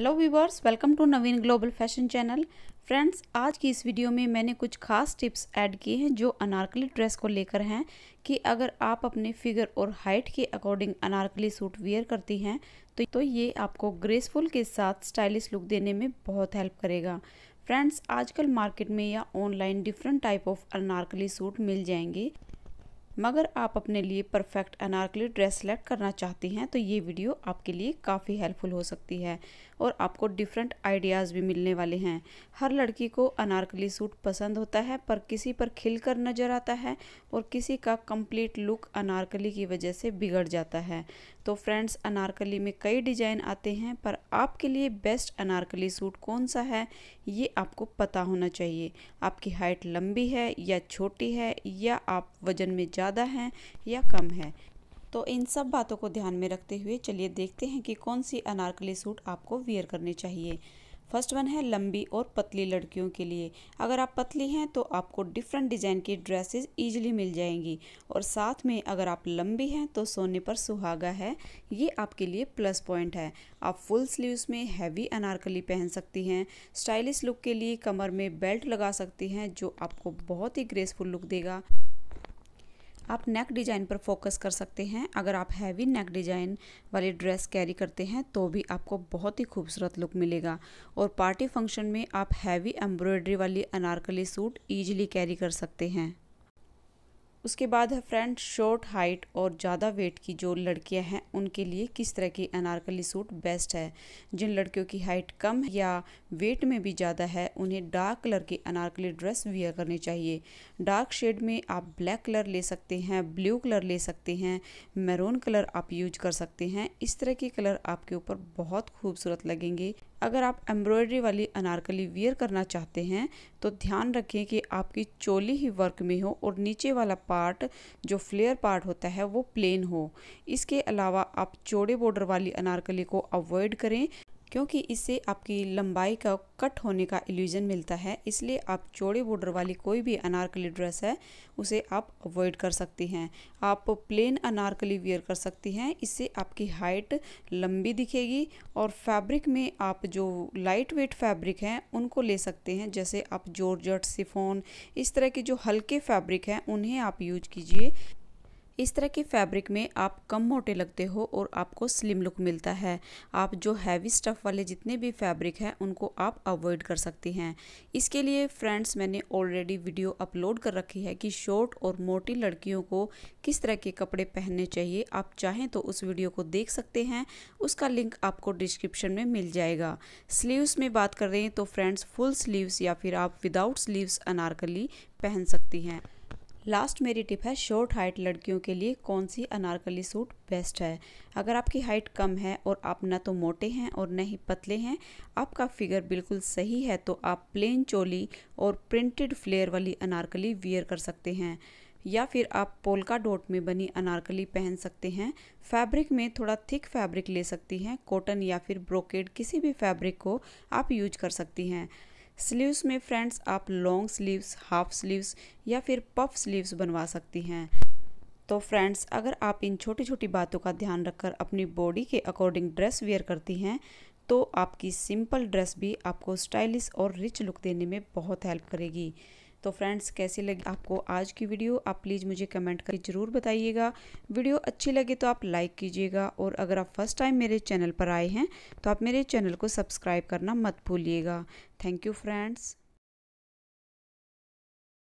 hello viewers welcome to Naveen global fashion channel friends आज की इस वीडियो में मैंने कुछ खास टिप्स ऐड किए हैं जो अनारकली ड्रेस को लेकर हैं कि अगर आप अपने फिगर और हाइट के अकॉर्डिंग अनारकली सूट वेयर करती हैं तो तो ये आपको ग्रेसफुल के साथ स्टाइलिश लुक देने में बहुत हेल्प करेगा फ्रेंड्स आजकल मार्केट में या online different type of Anarkali suit मिल जाएंगे मगर आप अपने लिए परफेक्ट अनारकली ड्रेस सेलेक्ट करना चाहती हैं तो ये वीडियो आपके लिए काफ़ी हेल्पफुल हो सकती है और आपको डिफरेंट आइडियाज़ भी मिलने वाले हैं हर लड़की को अनारकली सूट पसंद होता है पर किसी पर खिल कर नज़र आता है और किसी का कंप्लीट लुक अनारकली की वजह से बिगड़ जाता है तो फ्रेंड्स अनारकली में कई डिज़ाइन आते हैं पर आपके लिए बेस्ट अनारकली सूट कौन सा है ये आपको पता होना चाहिए आपकी हाइट लंबी है या छोटी है या आप वजन में ज़्यादा ज़्यादा हैं या कम है तो इन सब बातों को ध्यान में रखते हुए चलिए देखते हैं कि कौन सी अनारकली सूट आपको वियर करनी चाहिए फर्स्ट वन है लंबी और पतली लड़कियों के लिए अगर आप पतली हैं तो आपको डिफरेंट डिज़ाइन की ड्रेसेस ईजिली मिल जाएंगी और साथ में अगर आप लंबी हैं तो सोने पर सुहागा है ये आपके लिए प्लस पॉइंट है आप फुल स्लीव्स में हैवी अनारकली पहन सकती हैं स्टाइलिश लुक के लिए कमर में बेल्ट लगा सकती हैं जो आपको बहुत ही ग्रेसफुल लुक देगा आप नेक डिज़ाइन पर फोकस कर सकते हैं अगर आप हैवी नेक डिज़ाइन वाली ड्रेस कैरी करते हैं तो भी आपको बहुत ही खूबसूरत लुक मिलेगा और पार्टी फंक्शन में आप हैवी एम्ब्रॉयडरी वाली अनारकली सूट ईजिली कैरी कर सकते हैं उसके बाद है फ्रेंड शॉर्ट हाइट और ज़्यादा वेट की जो लड़कियां हैं उनके लिए किस तरह की अनारकली सूट बेस्ट है जिन लड़कियों की हाइट कम या वेट में भी ज़्यादा है उन्हें डार्क कलर की अनारकली ड्रेस वियर करनी चाहिए डार्क शेड में आप ब्लैक कलर ले सकते हैं ब्लू कलर ले सकते हैं मैरून कलर आप यूज कर सकते हैं इस तरह के कलर आपके ऊपर बहुत खूबसूरत लगेंगे अगर आप एम्ब्रॉयडरी वाली अनारकली वियर करना चाहते हैं तो ध्यान रखें कि आपकी चोली ही वर्क में हो और नीचे वाला पार्ट जो फ्लेयर पार्ट होता है वो प्लेन हो इसके अलावा आप चौड़े बॉर्डर वाली अनारकली को अवॉइड करें क्योंकि इससे आपकी लंबाई का कट होने का इल्यूजन मिलता है इसलिए आप चौड़े बॉर्डर वाली कोई भी अनारकली ड्रेस है उसे आप अवॉइड कर सकती हैं आप प्लेन अनारकली वियर कर सकती हैं इससे आपकी हाइट लंबी दिखेगी और फैब्रिक में आप जो लाइट वेट फैब्रिक हैं उनको ले सकते हैं जैसे आप जॉर्जट सिफोन इस तरह के जो हल्के फैब्रिक हैं उन्हें आप यूज कीजिए इस तरह के फैब्रिक में आप कम मोटे लगते हो और आपको स्लिम लुक मिलता है आप जो हैवी स्टफ़ वाले जितने भी फैब्रिक हैं उनको आप अवॉइड कर सकती हैं इसके लिए फ्रेंड्स मैंने ऑलरेडी वीडियो अपलोड कर रखी है कि शॉर्ट और मोटी लड़कियों को किस तरह के कपड़े पहनने चाहिए आप चाहें तो उस वीडियो को देख सकते हैं उसका लिंक आपको डिस्क्रिप्शन में मिल जाएगा स्लीव्स में बात कर रहे हैं तो फ्रेंड्स फुल स्लीव्स या फिर आप विदाउट स्लीव्स अनारकली पहन सकती हैं लास्ट मेरी टिप है शॉर्ट हाइट लड़कियों के लिए कौन सी अनारकली सूट बेस्ट है अगर आपकी हाइट कम है और आप ना तो मोटे हैं और ना ही पतले हैं आपका फिगर बिल्कुल सही है तो आप प्लेन चोली और प्रिंटेड फ्लेयर वाली अनारकली वियर कर सकते हैं या फिर आप पोलका डॉट में बनी अनारकली पहन सकते हैं फैब्रिक में थोड़ा थिक फैब्रिक ले सकती हैं कॉटन या फिर ब्रोकेड किसी भी फैब्रिक को आप यूज कर सकती हैं स्लीव्स में फ्रेंड्स आप लॉन्ग स्लीव्स हाफ स्लीव्स या फिर पफ स्लीव्स बनवा सकती हैं तो फ्रेंड्स अगर आप इन छोटी छोटी बातों का ध्यान रखकर अपनी बॉडी के अकॉर्डिंग ड्रेस वेयर करती हैं तो आपकी सिंपल ड्रेस भी आपको स्टाइलिश और रिच लुक देने में बहुत हेल्प करेगी तो फ्रेंड्स कैसी लगी आपको आज की वीडियो आप प्लीज़ मुझे कमेंट करके ज़रूर बताइएगा वीडियो अच्छी लगे तो आप लाइक कीजिएगा और अगर आप फर्स्ट टाइम मेरे चैनल पर आए हैं तो आप मेरे चैनल को सब्सक्राइब करना मत भूलिएगा थैंक यू फ्रेंड्स